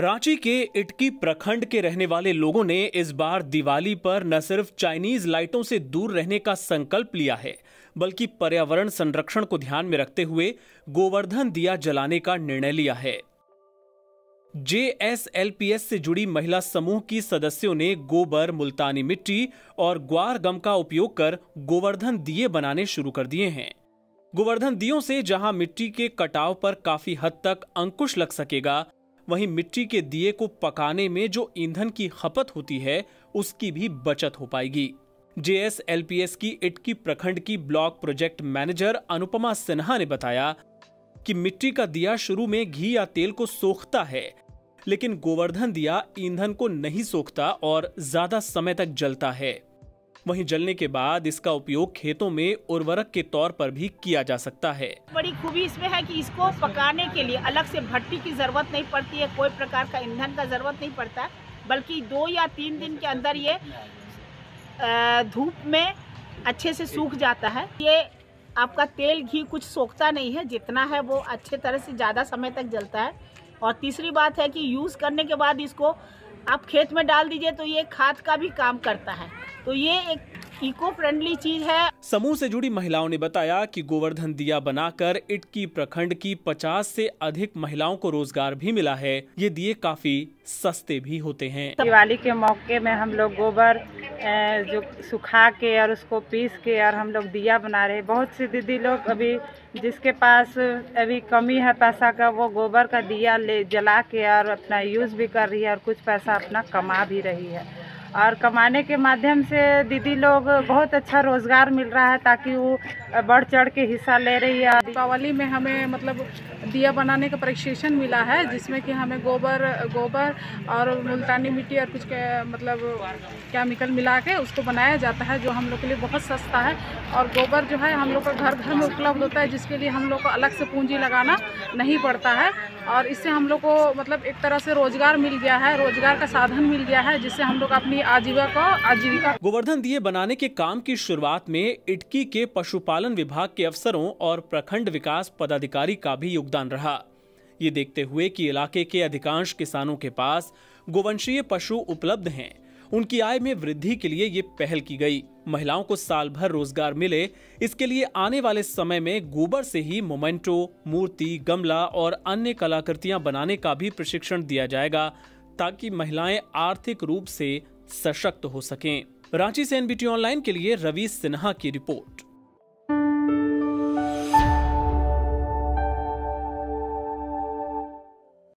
रांची के इटकी प्रखंड के रहने वाले लोगों ने इस बार दिवाली पर न सिर्फ चाइनीज लाइटों से दूर रहने का संकल्प लिया है बल्कि पर्यावरण संरक्षण को ध्यान में रखते हुए गोवर्धन दिया जलाने का निर्णय लिया है एस से जुड़ी महिला समूह की सदस्यों ने गोबर मुल्तानी मिट्टी और ग्वार गम का उपयोग कर गोवर्धन दिए बनाने शुरू कर दिए हैं गोवर्धन दियों से जहां मिट्टी के कटाव पर काफी हद तक अंकुश लग सकेगा वहीं मिट्टी के दिए को पकाने में जो ईंधन की खपत होती है उसकी भी बचत हो पाएगी जेएसएलपीएस की इटकी प्रखंड की block project manager Anupama Sinha ने बताया कि मिट्टी का दिया शुरू में घी या तेल को सोखता है लेकिन गोवर्धन दिया ईंधन को नहीं सोखता और ज्यादा समय तक जलता है वहीं जलने के बाद इसका उपयोग खेतों में उर्वरक के तौर पर भी किया जा सकता है बड़ी खूबी इसमें है कि इसको पकाने के लिए अलग से भट्टी की जरूरत नहीं पड़ती है कोई प्रकार का ईंधन का जरूरत नहीं पड़ता बल्कि दो या तीन दिन के अंदर ये धूप में अच्छे से सूख जाता है ये आपका तेल घी कुछ सोखता नहीं है जितना है वो अच्छे तरह से ज़्यादा समय तक जलता है और तीसरी बात है कि यूज़ करने के बाद इसको आप खेत में डाल दीजिए तो ये खाद का भी काम करता है तो ये एक इको फ्रेंडली चीज है समूह से जुड़ी महिलाओं ने बताया कि गोवर्धन दिया बनाकर इटकी प्रखंड की 50 से अधिक महिलाओं को रोजगार भी मिला है ये दिए काफी सस्ते भी होते हैं दिवाली के मौके में हम लोग गोबर जो सुखा के और उसको पीस के और हम लोग दिया बना रहे बहुत सी दीदी लोग अभी जिसके पास अभी कमी है पैसा का वो गोबर का दिया ले जला के और अपना यूज़ भी कर रही है और कुछ पैसा अपना कमा भी रही है और कमाने के माध्यम से दीदी लोग बहुत अच्छा रोज़गार मिल रहा है ताकि वो बढ़ चढ़ के हिस्सा ले रही है दीपावली में हमें मतलब दिया बनाने का प्रशिक्षण मिला है जिसमें कि हमें गोबर गोबर और मुल्तानी मिट्टी और कुछ के, मतलब केमिकल मिला के उसको बनाया जाता है जो हम लोग के लिए बहुत सस्ता है और गोबर जो है हम लोग का घर घर में उपलब्ध होता है जिसके लिए हम लोग को अलग से पूंजी लगाना नहीं पड़ता है और इससे हम लोग को मतलब एक तरह से रोजगार मिल गया है रोजगार का साधन मिल गया है जिससे हम लोग अपनी आजीविका को आजीविका गोवर्धन दिए बनाने के काम की शुरुआत में इटकी के पशुपालन विभाग के अफसरों और प्रखंड खंड विकास पदाधिकारी का भी योगदान रहा ये देखते हुए कि इलाके के अधिकांश किसानों के पास गोवंशीय पशु उपलब्ध हैं उनकी आय में वृद्धि के लिए ये पहल की गई महिलाओं को साल भर रोजगार मिले इसके लिए आने वाले समय में गोबर से ही मोमेंटो मूर्ति गमला और अन्य कलाकृतियां बनाने का भी प्रशिक्षण दिया जाएगा ताकि महिलाएं आर्थिक रूप से सशक्त हो सकें रांची से एनबीटी ऑनलाइन के लिए रवि सिन्हा की रिपोर्ट